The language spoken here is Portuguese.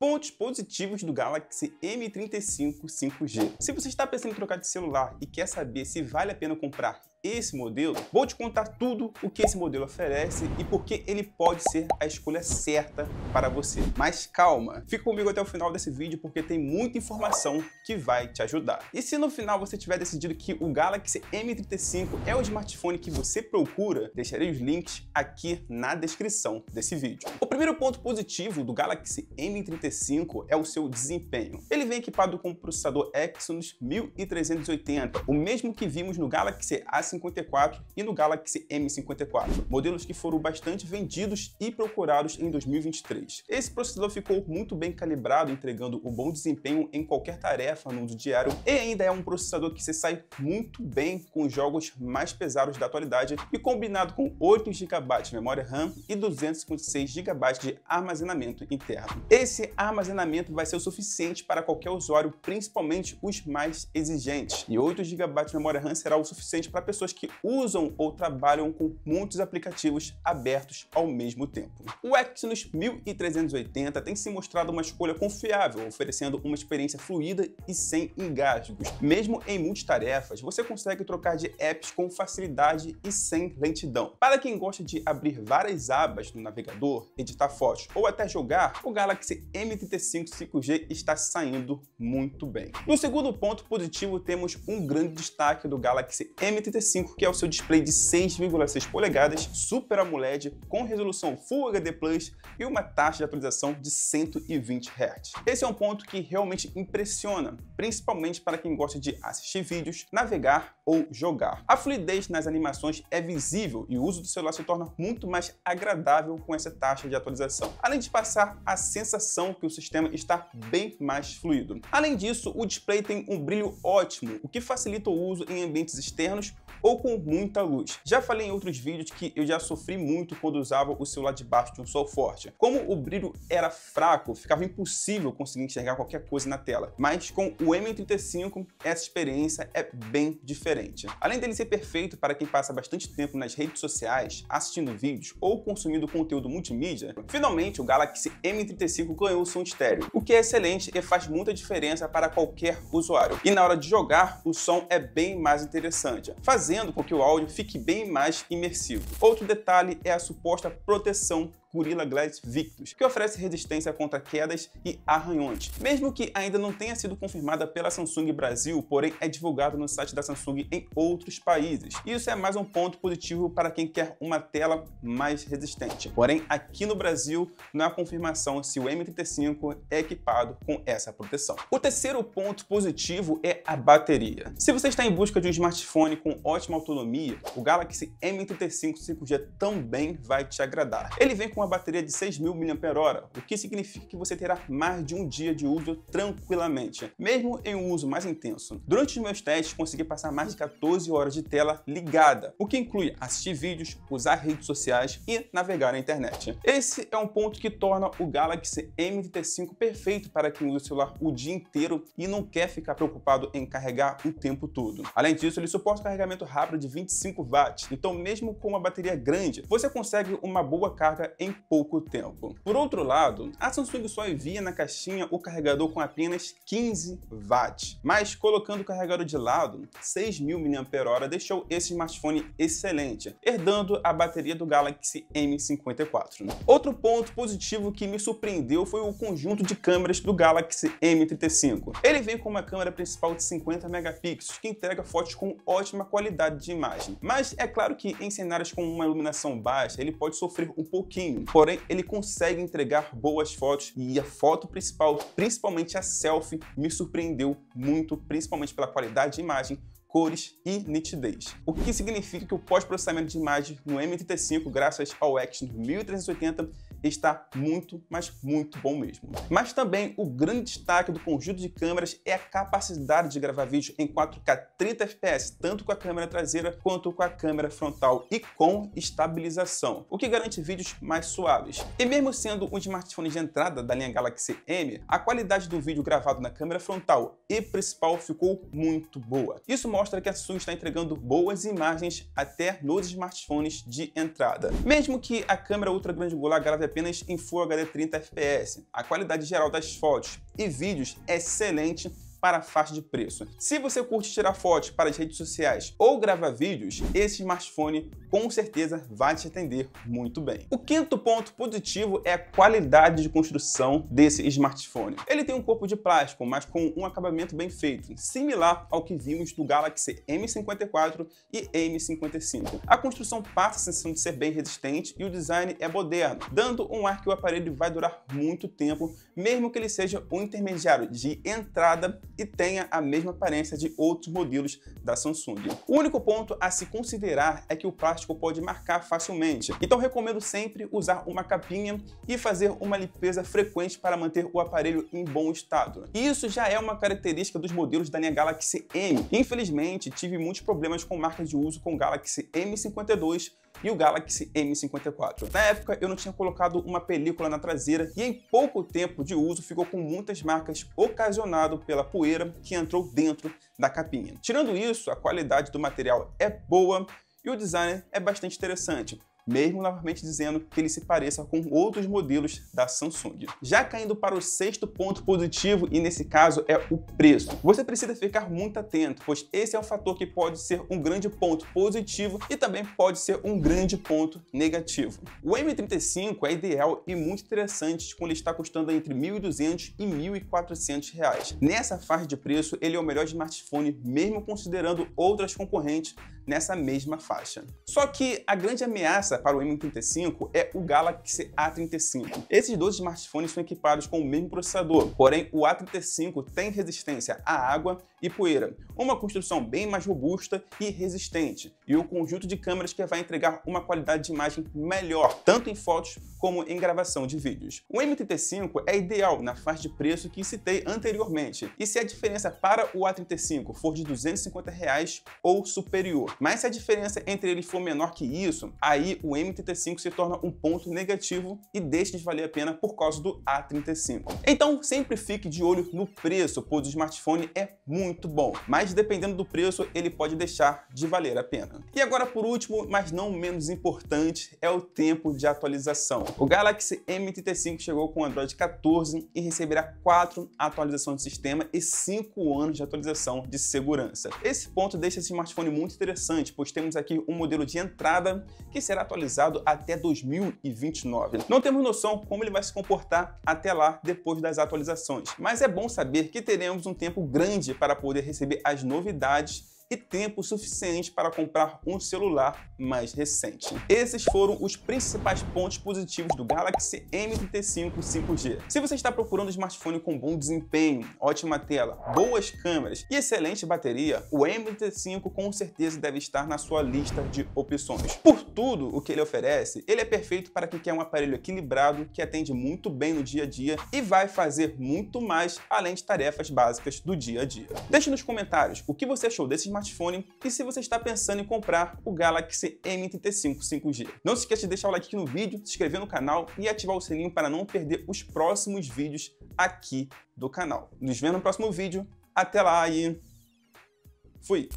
Pontos positivos do Galaxy M35 5G. Se você está pensando em trocar de celular e quer saber se vale a pena comprar esse modelo, vou te contar tudo o que esse modelo oferece e por que ele pode ser a escolha certa para você. Mas calma, fica comigo até o final desse vídeo porque tem muita informação que vai te ajudar. E se no final você tiver decidido que o Galaxy M35 é o smartphone que você procura, deixarei os links aqui na descrição desse vídeo. O primeiro ponto positivo do Galaxy M35 é o seu desempenho. Ele vem equipado com o processador Exynos 1380, o mesmo que vimos no Galaxy A e no Galaxy M54, modelos que foram bastante vendidos e procurados em 2023. Esse processador ficou muito bem calibrado, entregando um bom desempenho em qualquer tarefa no uso diário e ainda é um processador que se sai muito bem com os jogos mais pesados da atualidade e combinado com 8 GB de memória RAM e 256 GB de armazenamento interno. Esse armazenamento vai ser o suficiente para qualquer usuário, principalmente os mais exigentes, e 8 GB de memória RAM será o suficiente para pessoa pessoas que usam ou trabalham com muitos aplicativos abertos ao mesmo tempo. O Exynos 1380 tem se mostrado uma escolha confiável, oferecendo uma experiência fluida e sem engasgos. Mesmo em multitarefas, você consegue trocar de apps com facilidade e sem lentidão. Para quem gosta de abrir várias abas no navegador, editar fotos ou até jogar, o Galaxy M35 5G está saindo muito bem. No segundo ponto positivo, temos um grande destaque do Galaxy M35 que é o seu display de 6,6 polegadas, Super AMOLED, com resolução Full HD Plus e uma taxa de atualização de 120 Hz. Esse é um ponto que realmente impressiona, principalmente para quem gosta de assistir vídeos, navegar ou jogar. A fluidez nas animações é visível e o uso do celular se torna muito mais agradável com essa taxa de atualização, além de passar a sensação que o sistema está bem mais fluido. Além disso, o display tem um brilho ótimo, o que facilita o uso em ambientes externos ou com muita luz. Já falei em outros vídeos que eu já sofri muito quando usava o celular debaixo de um sol forte. Como o brilho era fraco, ficava impossível conseguir enxergar qualquer coisa na tela. Mas com o M35, essa experiência é bem diferente diferente. Além dele ser perfeito para quem passa bastante tempo nas redes sociais, assistindo vídeos ou consumindo conteúdo multimídia, finalmente o Galaxy M35 ganhou o som estéreo, o que é excelente e faz muita diferença para qualquer usuário. E na hora de jogar, o som é bem mais interessante, fazendo com que o áudio fique bem mais imersivo. Outro detalhe é a suposta proteção Gorilla Glass Victus, que oferece resistência contra quedas e arranhões. Mesmo que ainda não tenha sido confirmada pela Samsung Brasil, porém é divulgado no site da Samsung em outros países. E isso é mais um ponto positivo para quem quer uma tela mais resistente. Porém, aqui no Brasil, não há confirmação se o M35 é equipado com essa proteção. O terceiro ponto positivo é a bateria. Se você está em busca de um smartphone com ótima autonomia, o Galaxy M35 5G também vai te agradar. Ele vem com com uma bateria de 6.000 mAh, o que significa que você terá mais de um dia de uso tranquilamente, mesmo em um uso mais intenso. Durante os meus testes, consegui passar mais de 14 horas de tela ligada, o que inclui assistir vídeos, usar redes sociais e navegar na internet. Esse é um ponto que torna o Galaxy M35 perfeito para quem usa o celular o dia inteiro e não quer ficar preocupado em carregar o tempo todo. Além disso, ele suporta carregamento rápido de 25 watts, então mesmo com uma bateria grande, você consegue uma boa carga em em pouco tempo. Por outro lado, a Samsung só envia na caixinha o carregador com apenas 15 watts, mas colocando o carregador de lado, 6.000 mAh deixou esse smartphone excelente, herdando a bateria do Galaxy M54. Outro ponto positivo que me surpreendeu foi o conjunto de câmeras do Galaxy M35. Ele vem com uma câmera principal de 50 megapixels, que entrega fotos com ótima qualidade de imagem. Mas é claro que em cenários com uma iluminação baixa, ele pode sofrer um pouquinho, Porém, ele consegue entregar boas fotos e a foto principal, principalmente a selfie, me surpreendeu muito, principalmente pela qualidade de imagem, cores e nitidez. O que significa que o pós-processamento de imagem no m 35 graças ao Action 1380, está muito, mas muito bom mesmo. Mas também o grande destaque do conjunto de câmeras é a capacidade de gravar vídeo em 4K 30 fps, tanto com a câmera traseira quanto com a câmera frontal e com estabilização, o que garante vídeos mais suaves. E mesmo sendo um smartphone de entrada da linha Galaxy M, a qualidade do vídeo gravado na câmera frontal e principal ficou muito boa. Isso mostra que a Samsung está entregando boas imagens até nos smartphones de entrada. Mesmo que a câmera ultra grande angular grave apenas em Full HD 30 fps. A qualidade geral das fotos e vídeos é excelente para a faixa de preço. Se você curte tirar fotos para as redes sociais ou gravar vídeos, esse smartphone com certeza vai te atender muito bem. O quinto ponto positivo é a qualidade de construção desse smartphone. Ele tem um corpo de plástico, mas com um acabamento bem feito, similar ao que vimos do Galaxy M54 e M55. A construção passa a sensação de ser bem resistente e o design é moderno, dando um ar que o aparelho vai durar muito tempo, mesmo que ele seja um intermediário de entrada e tenha a mesma aparência de outros modelos da Samsung. O único ponto a se considerar é que o plástico pode marcar facilmente, então recomendo sempre usar uma capinha e fazer uma limpeza frequente para manter o aparelho em bom estado. E isso já é uma característica dos modelos da minha Galaxy M. Infelizmente, tive muitos problemas com marcas de uso com o Galaxy M52 e o Galaxy M54. Na época, eu não tinha colocado uma película na traseira e em pouco tempo de uso ficou com muitas marcas ocasionado pela poeira poeira que entrou dentro da capinha. Tirando isso, a qualidade do material é boa e o design é bastante interessante mesmo novamente dizendo que ele se pareça com outros modelos da Samsung. Já caindo para o sexto ponto positivo, e nesse caso é o preço. Você precisa ficar muito atento, pois esse é um fator que pode ser um grande ponto positivo e também pode ser um grande ponto negativo. O M35 é ideal e muito interessante quando ele está custando entre 1.200 e 1.400 reais. Nessa faixa de preço, ele é o melhor smartphone, mesmo considerando outras concorrentes nessa mesma faixa. Só que a grande ameaça para o M35 é o Galaxy A35. Esses dois smartphones são equipados com o mesmo processador, porém o A35 tem resistência à água e poeira, uma construção bem mais robusta e resistente, e o um conjunto de câmeras que vai entregar uma qualidade de imagem melhor, tanto em fotos como em gravação de vídeos. O M35 é ideal na faixa de preço que citei anteriormente, e se a diferença para o A35 for de R$ 250 reais ou superior, mas se a diferença entre eles for menor que isso, aí o M35 se torna um ponto negativo e deixa de valer a pena por causa do A35. Então sempre fique de olho no preço, pois o smartphone é muito bom, mas dependendo do preço ele pode deixar de valer a pena. E agora por último, mas não menos importante, é o tempo de atualização. O Galaxy M35 chegou com Android 14 e receberá 4 atualizações de sistema e 5 anos de atualização de segurança. Esse ponto deixa esse smartphone muito interessante interessante, pois temos aqui um modelo de entrada que será atualizado até 2029. Não temos noção como ele vai se comportar até lá depois das atualizações, mas é bom saber que teremos um tempo grande para poder receber as novidades e tempo suficiente para comprar um celular mais recente. Esses foram os principais pontos positivos do Galaxy M35 5G. Se você está procurando um smartphone com bom desempenho, ótima tela, boas câmeras e excelente bateria, o M35 com certeza deve estar na sua lista de opções. Por tudo o que ele oferece, ele é perfeito para quem quer um aparelho equilibrado que atende muito bem no dia a dia e vai fazer muito mais além de tarefas básicas do dia a dia. Deixe nos comentários o que você achou desse smartphone smartphone e se você está pensando em comprar o Galaxy M35 5G. Não se esqueça de deixar o like aqui no vídeo, se inscrever no canal e ativar o sininho para não perder os próximos vídeos aqui do canal. Nos vemos no próximo vídeo. Até lá e fui!